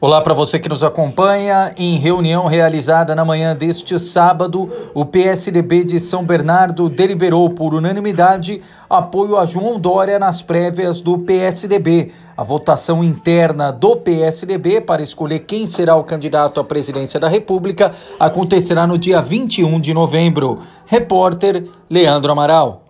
Olá para você que nos acompanha. Em reunião realizada na manhã deste sábado, o PSDB de São Bernardo deliberou por unanimidade apoio a João Dória nas prévias do PSDB. A votação interna do PSDB para escolher quem será o candidato à presidência da República acontecerá no dia 21 de novembro. Repórter Leandro Amaral.